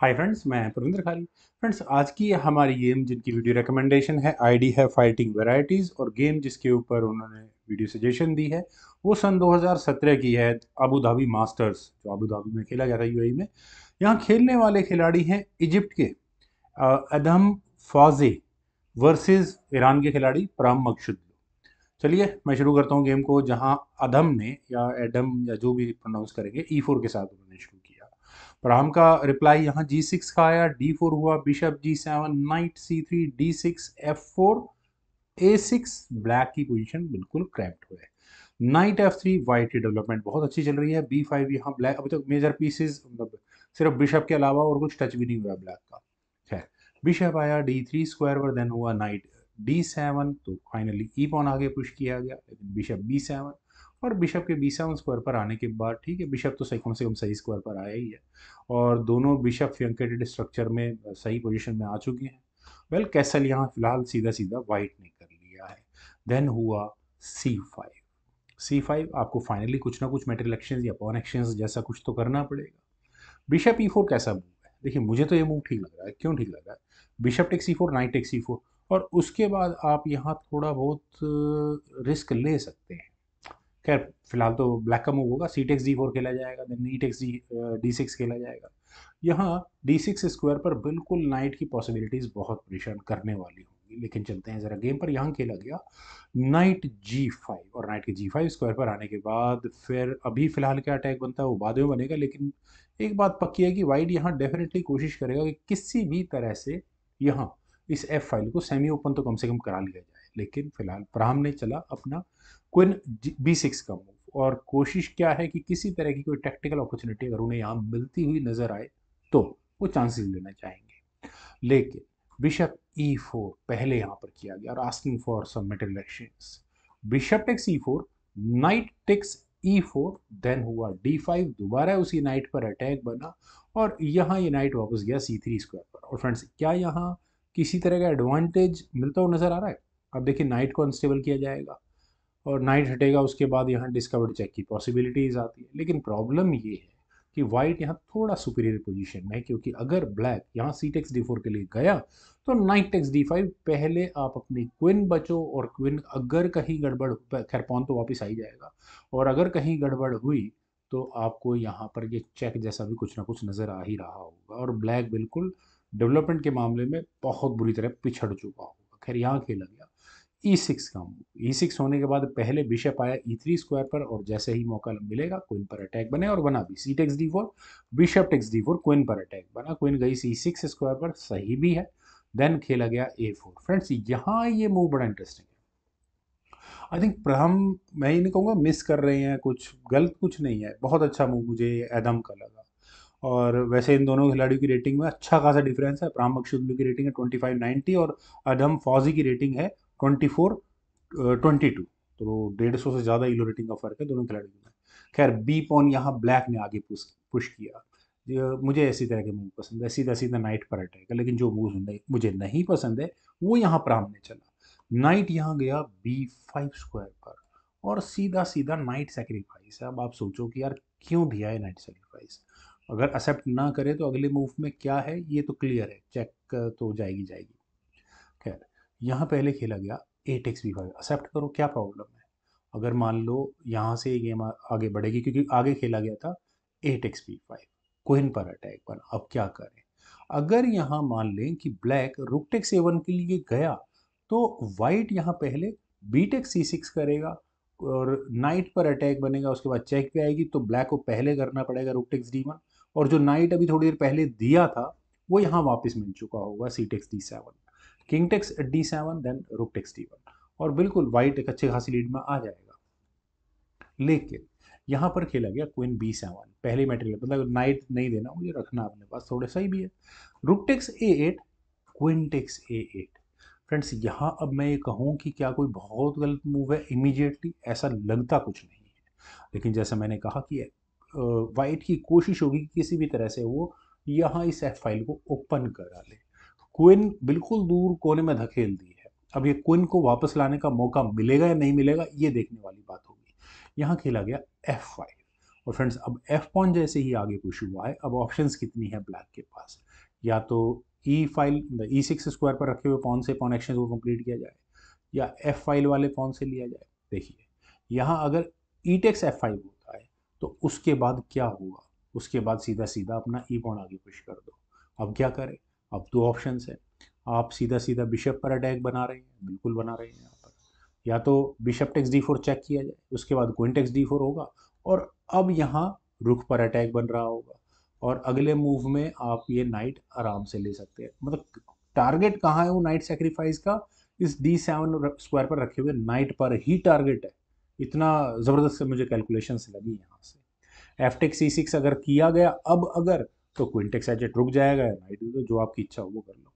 Hi friends मैं परविंदर खारी friends आज की हमारी गेम जिनकी वीडियो रिकमेंडेशन है आईडी है फाइटिंग वैरायटीज़ और गेम जिसके ऊपर उन्होंने वीडियो सजेशन दी है वो सन 2017 की है अबू धाबी मास्टर्स जो अबू धाबी में खेला गया था यूएई e में यहाँ खेलने वाले खिलाड़ी हैं इजिप्ट के अदम फाजे वर्सेज ईरान के खिलाड़ी प्राम मकशुद चलिए मैं शुरू करता हूँ गेम को जहाँ अदम ने या एडम या जो भी प्रोनाउंस करेंगे ई e फोर के साथ उन्होंने शुरू पर का रिप्लाई यहाँ जी सिक्स का आया डी फोर हुआ bishop G seven knight C three D six F four A six black की पोजीशन बिल्कुल क्रैप्ट हो है नाइट एफ थ्री वाइट की डेवलपमेंट बहुत अच्छी चल रही है बी फाइव यहाँ ब्लैक अभी तक तो मेजर पीसेज मतलब सिर्फ बिशप के अलावा और कुछ टच भी नहीं हुआ ब्लैक का खैर बिशप आया डी थ्री स्क्वायर पर देन हुआ नाइट डी सेवन तो फाइनली ई पॉन आगे पुश किया गया लेकिन बिशप बी सेवन और बिशप के बी सेवन स्क्वायर पर आने के बाद ठीक है बिशप तो सही कम से कम सही स्क्वायर पर आया ही है और दोनों बिशप फ्यंकेटेड स्ट्रक्चर में सही पोजिशन में आ चुके हैं वेल कैसल यहाँ फिलहाल सीधा सीधा वाइट ने कर लिया है देन हुआ सी फाइव सी फाइव आपको फाइनली कुछ ना कुछ मेटल एक्शन या पॉन एक्शन जैसा कुछ तो करना पड़ेगा बिशप ई e फोर कैसा मूव है देखिए मुझे तो ये मूव ठीक लग रहा है क्यों ठीक लग रहा है bishop take C four knight take C four और उसके बाद आप यहाँ थोड़ा बहुत रिस्क ले सकते हैं खैर फिलहाल तो ब्लैक का मूव होगा सी टेक्स डी फोर खेला जाएगा then E takes D D six खेला जाएगा यहाँ डी सिक्स स्क्वायर पर बिल्कुल नाइट की पॉसिबिलिटीज़ बहुत परेशान करने वाली होंगी लेकिन चलते हैं ज़रा गेम पर यहाँ खेला गया नाइट जी फाइव और नाइट के जी फाइव स्क्वायर पर आने के बाद फिर अभी फ़िलहाल क्या अटैक बनता है वो बाद में बनेगा लेकिन एक बात पक्की है कि वाइट यहाँ डेफिनेटली कोशिश करेगा कि किसी भी तरह से यहाँ इस एफ फाइल को सेमी ओपन तो कम से कम करा लिया जाए लेकिन फिलहाल प्राहम ने चला अपना क्विन बी सिक्स का मूव और कोशिश क्या है कि किसी तरह की कोई टेक्टिकल अपॉर्चुनिटी अगर उन्हें यहाँ मिलती हुई नजर आए तो वो चांसेस लेना चाहेंगे लेकिन बिशप ई फोर पहले यहाँ पर किया गया और asking for some metal exchange bishop takes E four knight takes E four then हुआ डी फाइव दोबारा उसी नाइट पर अटैक बना और यहाँ ये नाइट वापस गया सी थ्री स्क्वायर पर और फ्रेंड्स क्या यहाँ किसी तरह का एडवांटेज मिलता हुआ नज़र आ रहा है अब देखिए नाइट को अनस्टेबल किया जाएगा और नाइट हटेगा उसके बाद यहाँ डिस्कवर्ड चेक की पॉसिबिलिटीज़ आती है लेकिन प्रॉब्लम ये है कि वाइट यहाँ थोड़ा सुपीरियर पोजीशन में है क्योंकि अगर ब्लैक यहाँ सी टेक्स डी फोर के लिए गया तो नाइट टेक्स डी फाइव पहले आप अपनी क्विन बचो और क्विन अगर कहीं गड़बड़ खैर पॉन तो वापस आ ही जाएगा और अगर कहीं गड़बड़ हुई तो आपको यहाँ पर ये चेक जैसा भी कुछ ना कुछ नज़र आ ही रहा होगा और ब्लैक बिल्कुल डेवलपमेंट के मामले में बहुत बुरी तरह पिछड़ चुका होगा खैर यहाँ खेला गया e6 सिक्स का e6 होने के बाद पहले बिशप आया e3 स्क्वायर पर और जैसे ही मौका मिलेगा क्वीन पर अटैक बने और बना भी C takes D four bishop takes D four queen पर अटैक बना क्वीन गई सी सिक्स स्क्वायर पर सही भी है देन खेला गया ए फोर फ्रेंड्स यहाँ ये मूव बड़ा इंटरेस्टिंग है आई थिंक हम मैं ये नहीं कहूँगा मिस कर रहे हैं कुछ गलत कुछ नहीं है बहुत अच्छा मूव मुझे एदम का लगा और वैसे इन दोनों खिलाड़ियों की रेटिंग में अच्छा खासा डिफरेंस है प्राम मकशुद्लू की रेटिंग है ट्वेंटी फाइव नाइन्टी और अधम फौजी की रेटिंग है ट्वेंटी फोर ट्वेंटी टू तो डेढ़ सौ से ज़्यादा इलो रेटिंग का फ़र्क है दोनों खिलाड़ियों में खैर बी पॉन यहाँ ब्लैक ने आगे पुश पुश किया मुझे ऐसी तरह के मूव पसंद है सीधा सीधा नाइट पर अटैक है लेकिन जो मूव नहीं मुझे नहीं पसंद है वो यहाँ पर हमने चला नाइट यहाँ गया बी फाइव स्क्वायर पर और सीधा सीधा नाइट सेक्रीफाइस है अब आप सोचो कि यार क्यों दिया है नाइट सेक्रीफाइस अगर एक्सेप्ट ना करे तो अगले मूव में क्या है ये तो क्लियर है चेक तो जाएगी जाएगी खैर यहाँ पहले खेला गया A takes B five accept करो क्या प्रॉब्लम है अगर मान लो यहाँ से ये गेम आगे बढ़ेगी क्योंकि आगे खेला गया था ए टेक्स बी फाइव कोहिन पर अटैक पर अब क्या करें अगर यहाँ मान लें कि ब्लैक ए सेवन के लिए गया तो वाइट यहाँ पहले बी टेक्स सी सिक्स करेगा और नाइट पर अटैक बनेगा उसके बाद चेक भी आएगी तो ब्लैक को पहले करना पड़ेगा रुकटेक्स डी वन और जो नाइट अभी थोड़ी देर पहले दिया था वो यहाँ वापस मिल चुका होगा C takes D seven king takes D seven then rook takes D one और बिल्कुल वाइट एक अच्छे खासी लीड में आ जाएगा लेकिन यहाँ पर खेला गया क्वीन बी सेवन पहले मेटेरियल मतलब नाइट नहीं देना मुझे रखना अपने पास थोड़ा ही भी है rook takes A eight queen takes A eight friends यहाँ अब मैं ये कहूँ कि क्या कोई बहुत गलत मूव है इमीडिएटली ऐसा लगता कुछ नहीं है लेकिन जैसे मैंने कहा कि वाइट की कोशिश होगी कि किसी भी तरह से वो यहाँ इस एफ फाइल को ओपन करा ले क्विन बिल्कुल दूर कोने में धकेल दी है अब ये क्विन को वापस लाने का मौका मिलेगा या नहीं मिलेगा ये देखने वाली बात होगी यहाँ खेला गया एफ फाइव और फ्रेंड्स अब एफ पॉन जैसे ही आगे पुश हुआ है अब ऑप्शन कितनी है ब्लैक के पास या तो E file E six square पर रखे हुए पॉन से पॉन एक्शन को कंप्लीट किया जाए या एफ फाइल वाले पॉन से लिया जाए देखिए यहाँ अगर ई टेक्स एफ फाइव होता है तो उसके बाद क्या होगा उसके बाद सीधा सीधा अपना ई e पॉन आगे पुश कर दो अब क्या करें अब दो ऑप्शन है आप सीधा सीधा बिशप पर अटैक बना रहे हैं बिल्कुल बना रहे हैं यहाँ पर या तो bishop takes D four check किया जाए उसके बाद क्विन टेक्स डी फोर होगा और अब यहाँ रुख पर अटैक बन रहा होगा और अगले मूव में आप ये नाइट आराम से ले सकते हैं मतलब टारगेट कहाँ है वो नाइट सेक्रीफाइस का इस डी सेवन स्क्वायर पर रखे हुए नाइट पर ही टारगेट है इतना ज़बरदस्त मुझे कैलकुलेशन लगी यहाँ से एफ टेक सी सिक्स अगर किया गया अब अगर तो क्विंटेक्स एजेट रुक जाएगा नाइट तो जो आपकी इच्छा हो वो कर लो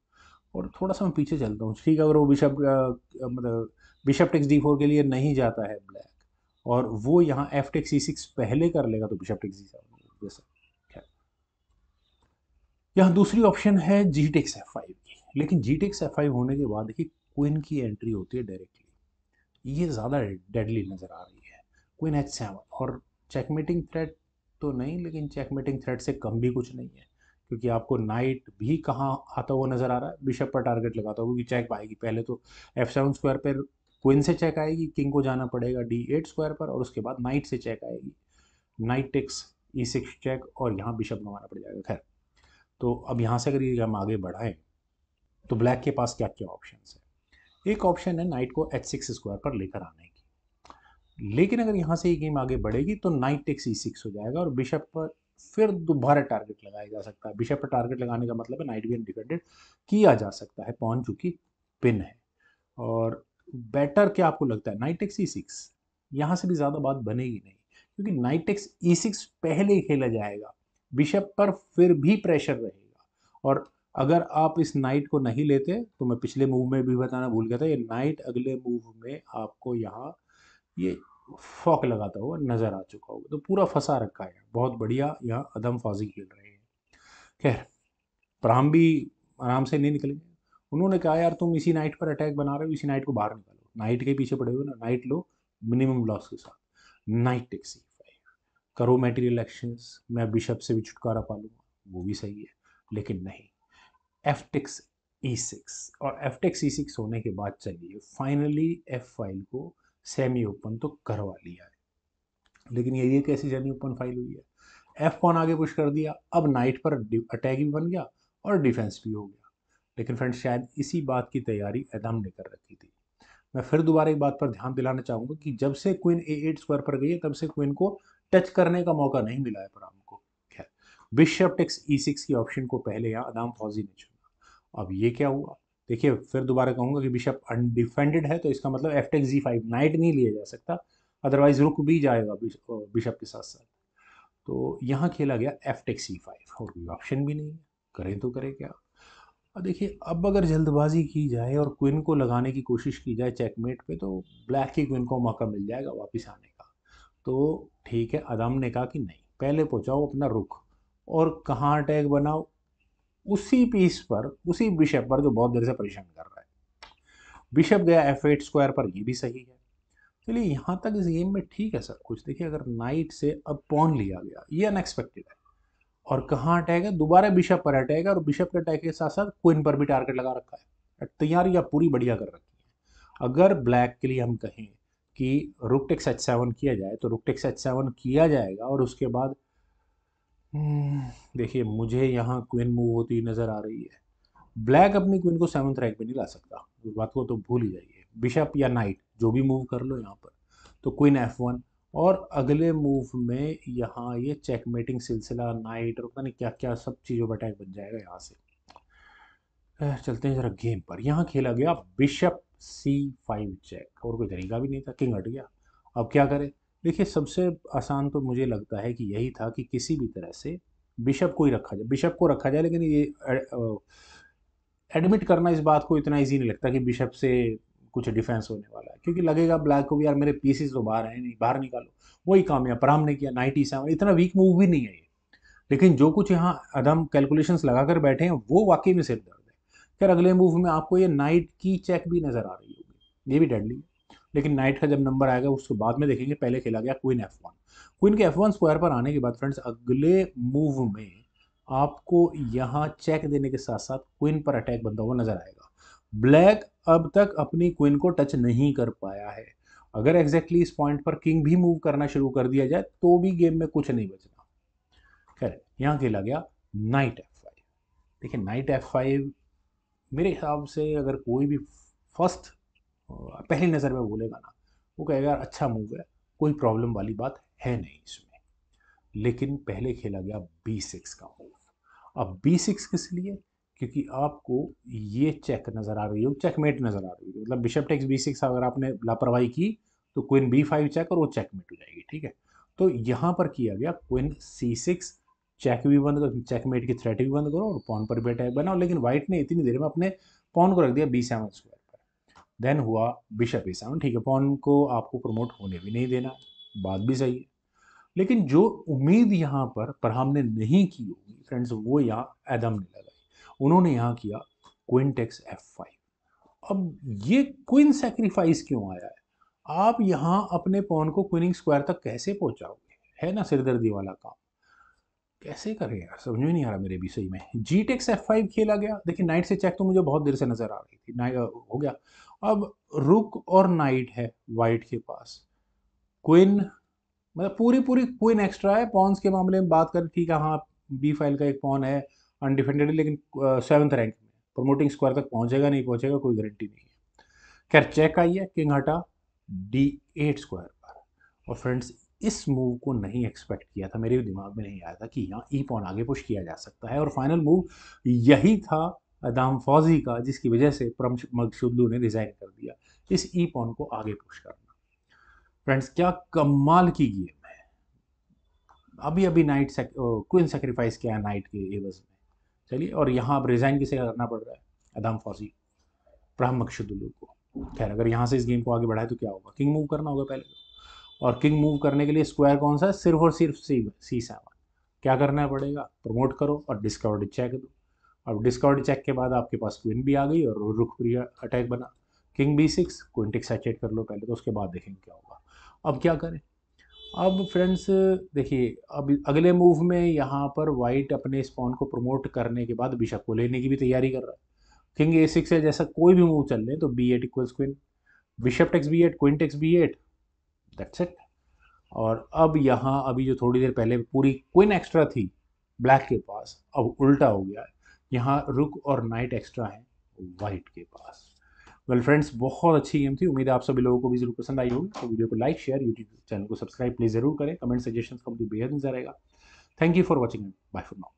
और थोड़ा सा मैं पीछे चलता हूँ ठीक है अगर वो बिशप मतलब बिशप टेक्स डी फोर के लिए नहीं जाता है ब्लैक और वो यहाँ एफ टेक्स ई सिक्स पहले कर लेगा तो बिशप टेक्स डी सेवन जैसे यहाँ दूसरी ऑप्शन है जी टेक्स एफ फाइव की लेकिन जी टेक्स एफ फाइव होने के बाद देखिए क्विन की एंट्री होती है डायरेक्टली ये ज़्यादा डेडली नज़र आ रही है क्विन एच सेवन और चेकमेटिंग थ्रेट तो नहीं लेकिन चेकमेटिंग थ्रेट से कम भी कुछ नहीं है क्योंकि आपको नाइट भी कहाँ आता हुआ नज़र आ रहा है बिशप पर टारगेट लगाता हुआ क्योंकि चेक पाएगी पहले तो एफ सेवन स्क्वायर पर क्विन से चेक आएगी किंग को जाना पड़ेगा डी एट स्क्वायर पर और उसके बाद नाइट से चेक आएगी knight takes E six check और यहाँ बिशप गंवाना पड़ जाएगा खैर तो अब यहाँ से अगर ये हम आगे बढ़ाएं तो ब्लैक के पास क्या क्या ऑप्शन है एक ऑप्शन है नाइट को एच सिक्स स्क्वायर पर लेकर आने लेकिन अगर यहाँ से ये गेम आगे बढ़ेगी तो knight takes E e six हो जाएगा और बिशप पर फिर दोबारा टारगेट लगाया जा सकता है बिशप पर टारगेट लगाने का मतलब है नाइट भी अनडिफेंडेड किया जा सकता है पॉन चूँकि पिन है और बेटर क्या आपको लगता है knight takes E e six यहाँ से भी ज़्यादा बात बनेगी नहीं क्योंकि knight takes E e six पहले ही खेला जाएगा बिशप पर फिर भी प्रेशर रहेगा और अगर आप इस नाइट को नहीं लेते तो मैं पिछले मूव में भी बताना भूल गया था ये नाइट अगले मूव में आपको यहाँ ये फॉक लगाता हुआ नज़र आ चुका होगा तो पूरा फंसा रखा है बहुत बढ़िया यहाँ अदम फाजी खेल रहे हैं खैर प्राम भी आराम से नहीं निकलेंगे उन्होंने कहा यार तुम इसी नाइट पर अटैक बना रहे हो इसी नाइट को बाहर निकालो नाइट के पीछे पड़े हुए ना नाइट लो मिनिमम लॉस के साथ नाइट टेक करो मेटेरियल एक्शन मैं बिशप से भी छुटकारा पा लूँगा वो भी सही है लेकिन नहीं एफ टेक्स ई सिक्स और एफ टेक्स ई सिक्स होने के बाद चाहिए फाइनली एफ फाइल को सेमी ओपन तो करवा लिया है लेकिन ये ये कैसी सेमी ओपन फाइल हुई है एफ कॉन आगे पुश कर दिया अब नाइट पर अटैक भी बन गया और डिफेंस भी हो गया लेकिन फ्रेंड्स शायद इसी बात की तैयारी एडम ने कर रखी थी मैं फिर दोबारा एक बात पर ध्यान दिलाना चाहूँगा कि जब से क्वीन ए एट स्क्वायर पर गई है तब से क्वीन को टच करने का मौका नहीं मिला है पराम को खैर बिशप टेक्स ई सिक्स की ऑप्शन को पहले यहाँ अदाम फौजी ने चुना अब ये क्या हुआ देखिए फिर दोबारा कहूँगा कि बिशप अनडिफेंडेड है तो इसका मतलब F take G five knight नहीं लिया जा सकता अदरवाइज रुक भी जाएगा बिशप के साथ साथ तो यहाँ खेला गया एफ टेक सी फाइव और कोई ऑप्शन भी नहीं है करें तो करें क्या और देखिए अब अगर जल्दबाजी की जाए और क्विन को लगाने की कोशिश की जाए चेकमेट पे तो ब्लैक की क्विन को मौका मिल जाएगा वापस आने का तो ठीक है अदम ने कहा कि नहीं पहले पहुँचाओ अपना रुख और कहाँ अटैक बनाओ उसी पीस पर उसी बिशप पर जो बहुत देर से परेशान कर रहा है बिशप गया एफ एट स्क्वायर पर ये भी सही है चलिए यहाँ तक इस गेम में ठीक है सब कुछ देखिए अगर नाइट से अब पॉन लिया गया ये अनएक्सपेक्टेड है और कहाँ अटैक है दोबारा बिशप पर अटैक है और बिशप के अटैक के साथ साथ क्विन पर भी टारगेट लगा रखा है तैयारी आप पूरी बढ़िया कर रखी है अगर ब्लैक के लिए हम कहें कि रुक टेक्स एच सेवन किया जाए तो रुक टेक्स एच सेवन किया जाएगा और उसके बाद देखिए मुझे यहाँ क्वीन मूव होती नज़र आ रही है ब्लैक अपनी क्वीन को सेवंथ रैंक पे नहीं ला सकता उस बात को तो भूल ही जाइए बिशप या नाइट जो भी मूव कर लो यहाँ पर तो क्वीन एफ वन और अगले मूव में यहाँ ये चेक मेटिंग सिलसिला नाइट और पता नहीं क्या क्या सब चीज़ों पर अटैक बन जाएगा यहाँ से चलते हैं ज़रा गेम पर यहाँ खेला गया बिशप सी फाइव चेक और कोई तरीका भी नहीं था किंग हट गया अब क्या करें देखिए सबसे आसान तो मुझे लगता है कि यही था कि किसी भी तरह से बिशप को ही रखा जाए बिशप को रखा जाए लेकिन ये एडमिट करना इस बात को इतना ईजी नहीं लगता कि बिशप से कुछ डिफेंस होने वाला है क्योंकि लगेगा ब्लैक को भी यार मेरे पीसेस तो बाहर हैं नहीं बाहर निकालो वही काम यहाँ पर हमने किया नाइन्टी सेवन इतना वीक मूव भी नहीं है ये लेकिन जो कुछ यहाँ अदम कैलकुलेशंस लगा कर बैठे हैं वो वाकई में सिर दर्द है खैर अगले मूव में आपको ये नाइट की चेक भी नज़र आ रही होगी ये भी डेडली है लेकिन नाइट का जब नंबर आएगा उसके बाद में देखेंगे पहले खेला गया क्वीन एफ वन क्वीन के एफ वन स्क्वायर पर आने के बाद फ्रेंड्स अगले मूव में आपको यहाँ चेक देने के साथ साथ क्वीन पर अटैक बनता हुआ नजर आएगा ब्लैक अब तक अपनी क्वीन को टच नहीं कर पाया है अगर एग्जैक्टली exactly इस पॉइंट पर किंग भी मूव करना शुरू कर दिया जाए तो भी गेम में कुछ नहीं बचना खैर यहाँ खेला गया नाइट एफ फाइव देखिए नाइट एफ फाइव मेरे हिसाब से अगर कोई भी फर्स्ट पहली नज़र में बोलेगा ना वो कहेगा यार अच्छा मूव है कोई प्रॉब्लम वाली बात है नहीं इसमें लेकिन पहले खेला गया बी सिक्स का मूव अब बी सिक्स किस लिए क्योंकि आपको ये चेक नज़र आ रही हो चेकमेट नज़र आ रही है मतलब बिशप टेक्स बी सिक्स अगर आपने लापरवाही की तो क्विन बी फाइव चेक और वो चेकमेट हो जाएगी ठीक है तो यहाँ पर किया गया क्विन सी सिक्स चेक भी बंद करो चेकमेट की थ्रेट भी बंद करो और पॉन पर बेटा बनाओ लेकिन वाइट ने इतनी देर में अपने पॉन को रख दिया बी सेवन स्क्वायर देन हुआ बिशप ए सेवन ठीक है पॉन को आपको प्रमोट होने भी नहीं देना बात भी सही है लेकिन जो उम्मीद यहाँ पर पर हमने नहीं की होगी फ्रेंड्स वो यहाँ एदम ने लगाई उन्होंने यहाँ किया क्विंटेक्स एफ फाइव अब ये क्विन सेक्रीफाइस क्यों आया है आप यहाँ अपने पॉन को क्विनिंग स्क्वायर तक कैसे पहुँचाओगे है ना सिरदर्दी वाला काम कैसे करें यार समझ में नहीं आ रहा मेरे भी सही में जी टेक्स एफ फाइव खेला गया देखिए नाइट से चेक तो मुझे बहुत देर से नज़र आ रही थी नाइट हो गया अब रुक और नाइट है वाइट के पास क्विन मतलब पूरी पूरी क्विन एक्स्ट्रा है पॉन्स के मामले में बात करें ठीक है हाँ बी फाइल का एक पॉन है अनडिफेंडेड लेकिन सेवन्थ रैंक में प्रमोटिंग स्क्वायर तक पहुंचेगा नहीं पहुंचेगा कोई गारंटी नहीं है खैर चेक आई है किंग हटा डी एट स्क्वायर पर और फ्रेंड्स इस मूव को नहीं एक्सपेक्ट किया था मेरे दिमाग में नहीं आया था कि यहाँ ई e पॉन आगे पुश किया जा सकता है और फाइनल मूव यही था अदाम फौजी का जिसकी वजह से प्रम मकशुल्लू ने रिज़ाइन कर दिया इस ई पॉन को आगे पुश करना फ्रेंड्स क्या कमाल की गेम है अभी अभी नाइट सेक, सेक्रीफाइस किया है नाइट के एवज में चलिए और यहाँ अब रिज़ाइन किसे करना पड़ रहा है अदाम फौजी प्रहम मकशुद्दुल्लू को खैर अगर यहाँ से इस गेम को आगे बढ़ाए तो क्या होगा किंग मूव करना होगा पहले तो। और किंग मूव करने के लिए स्क्वायर कौन सा है सिर्फ और सिर्फ सी सी सेवन क्या करना पड़ेगा प्रमोट करो और डिस्कवर्ड चेक दो अब डिस्काउंट चेक के बाद आपके पास क्वीन भी आ गई और रुख भी अटैक बना किंग बी सिक्स क्वीन टिक सैचेट कर लो पहले तो उसके बाद देखेंगे क्या होगा अब क्या करें अब फ्रेंड्स देखिए अब अगले मूव में यहाँ पर वाइट अपने स्पॉन को प्रमोट करने के बाद बिशप को लेने की भी तैयारी कर रहा है किंग ए सिक्स है जैसा कोई भी मूव चल रहे तो B eight equals queen bishop takes B eight queen takes B eight that's it और अब यहाँ अभी जो थोड़ी देर पहले पूरी क्विन एक्स्ट्रा थी ब्लैक के पास अब उल्टा हो गया है यहाँ रुक और नाइट एक्स्ट्रा है वाइट के पास वेल well, फ्रेंड्स बहुत अच्छी गेम थी उम्मीद है आप सभी लोगों को भी जरूर पसंद आई होगी तो वीडियो को लाइक शेयर यूट्यूब चैनल को सब्सक्राइब प्लीज जरूर करें कमेंट सजेशन का मुझे बेहद नजर आएगा thank you for watching bye for now